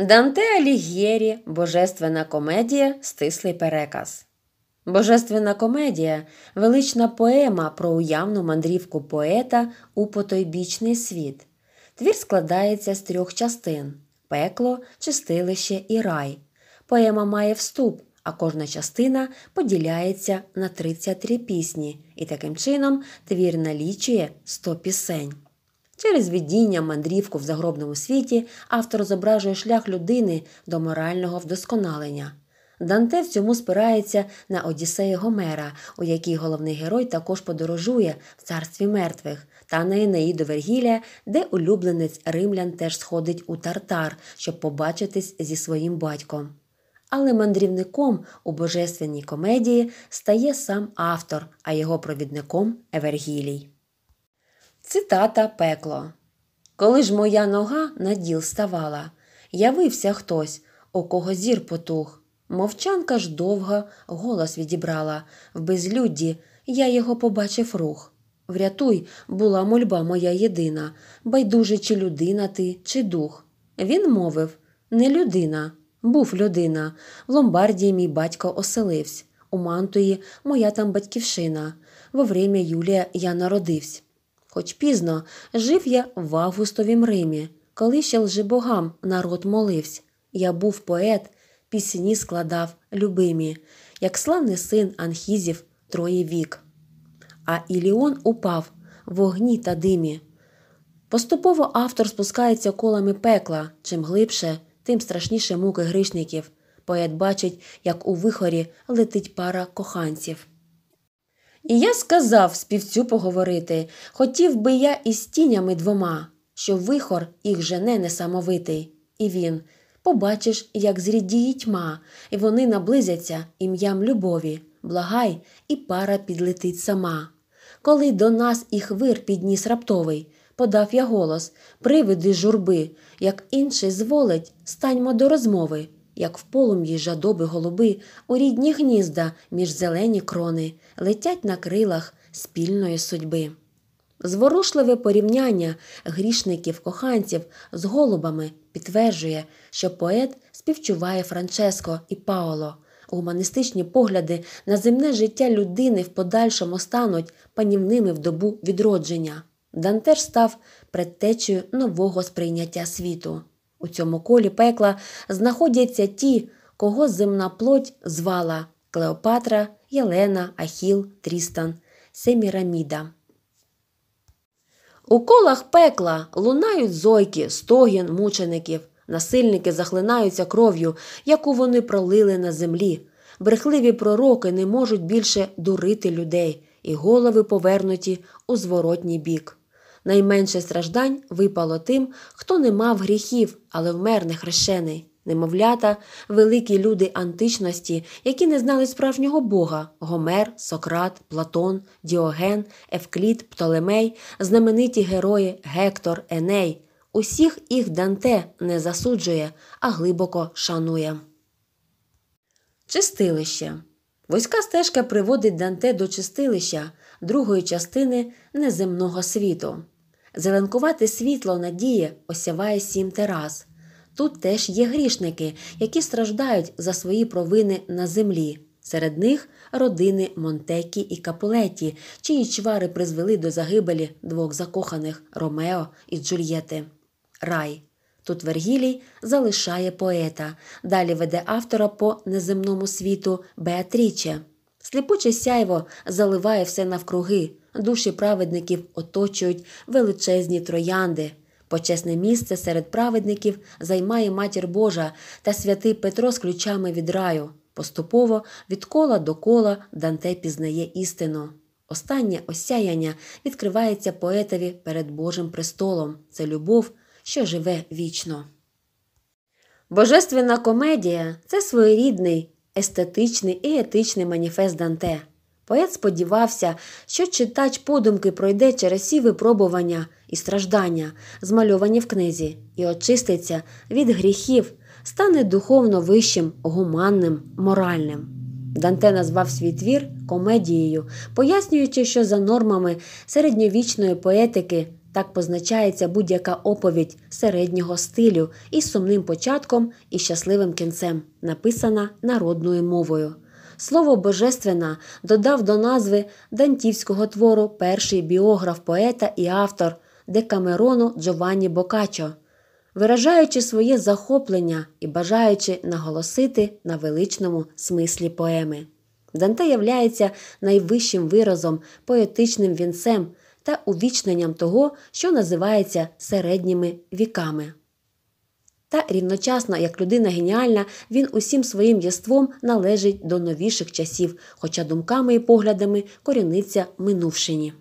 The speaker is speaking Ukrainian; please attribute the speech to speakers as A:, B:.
A: Данте Алігєрі Божественна комедія, стислий переказ. Божественна комедія велична поема про уявну мандрівку поета у потойбічний світ. Твір складається з трьох частин пекло, чистилище і рай. Поема має вступ, а кожна частина поділяється на 33 пісні, і таким чином твір налічує 100 пісень. Через видіння мандрівку в загробному світі автор зображує шлях людини до морального вдосконалення. Данте в цьому спирається на Одіссеї Гомера, у якій головний герой також подорожує в царстві мертвих, та на Енеїду Вергілія, де улюбленець римлян теж сходить у тартар, щоб побачитись зі своїм батьком. Але мандрівником у божественній комедії стає сам автор, а його провідником Евергілій. Цитата пекло. Коли ж моя нога на діл ставала, явився хтось, у кого зір потух. Мовчанка ж довго голос відібрала. В безлюдді я його побачив рух. Врятуй, була мольба моя єдина, байдуже, чи людина ти, чи дух. Він мовив не людина, був людина. В Ломбардії мій батько оселився. У мантуї моя там батьківщина. Во время Юлія я народився. Хоч пізно жив я в августовім Римі, коли ще лже богам народ молився. Я був поет, пісні складав любимі, як славний син анхізів троє вік. А Іліон упав в огні та димі. Поступово автор спускається колами пекла. Чим глибше, тим страшніше муки грішників. Поет бачить, як у вихорі летить пара коханців. І я сказав співцю поговорити, хотів би я із тінями двома, що вихор їх жене несамовитий. І він побачиш, як зрідіє тьма, і вони наблизяться ім'ям любові, благай, і пара підлетить сама. Коли до нас і хвир підніс раптовий, подав я голос, привиди журби, як інший зволить, станьмо до розмови як в полум'ї жадоби голуби, у рідні гнізда між зелені крони летять на крилах спільної судьби. Зворушливе порівняння грішників коханців з голубами підтверджує, що поет співчуває Франческо і Паоло. Гуманістичні погляди на земне життя людини в подальшому стануть панівними в добу відродження. Дантер став предтечею нового сприйняття світу. У цьому колі пекла знаходяться ті, кого земна плоть звала Клеопатра, Єлена, Ахіл, Трістан, Семіраміда. У колах пекла лунають зойки, стогін мучеників. Насильники захлинаються кров'ю, яку вони пролили на землі. Брехливі пророки не можуть більше дурити людей, і голови повернуті у зворотній бік. Найменше страждань випало тим, хто не мав гріхів, але вмер нехрещений. Немовлята, великі люди античності, які не знали справжнього Бога Гомер, Сократ, Платон, Діоген, Евклід, Птолемей, знамениті герої Гектор, Еней. Усіх їх Данте не засуджує, а глибоко шанує. Чистилище Війська стежка приводить Данте до чистилища другої частини неземного світу. Зеленкувате світло надії осяває сім терас. Тут теж є грішники, які страждають за свої провини на землі. Серед них родини Монтекі і Капулеті, чиї чвари призвели до загибелі двох закоханих Ромео і Джульєти. Рай. Тут Вергілій залишає поета, далі веде автора по неземному світу Беатріче. Сліпуче сяйво заливає все навкруги, душі праведників оточують величезні троянди. Почесне місце серед праведників займає матір Божа та святий Петро з ключами від раю. Поступово від кола до кола Данте пізнає істину. Останнє осяяння відкривається поетові перед Божим престолом. Це любов, що живе вічно. Божественна комедія це своєрідний естетичний і етичний маніфест Данте. Поет сподівався, що читач подумки пройде через всі випробування і страждання, змальовані в книзі, і очиститься від гріхів, стане духовно вищим, гуманним, моральним. Данте назвав свій твір комедією, пояснюючи, що за нормами середньовічної поетики так позначається будь-яка оповідь середнього стилю із сумним початком і щасливим кінцем, написана народною мовою. Слово Божественна додав до назви дантівського твору перший біограф поета і автор Декамерону Джованні Бокачо, виражаючи своє захоплення і бажаючи наголосити на величному смислі поеми. Данте являється найвищим виразом, поетичним вінцем та увічненням того, що називається середніми віками. Та рівночасно, як людина геніальна, він усім своїм єством належить до новіших часів, хоча думками і поглядами коріниться минувшині.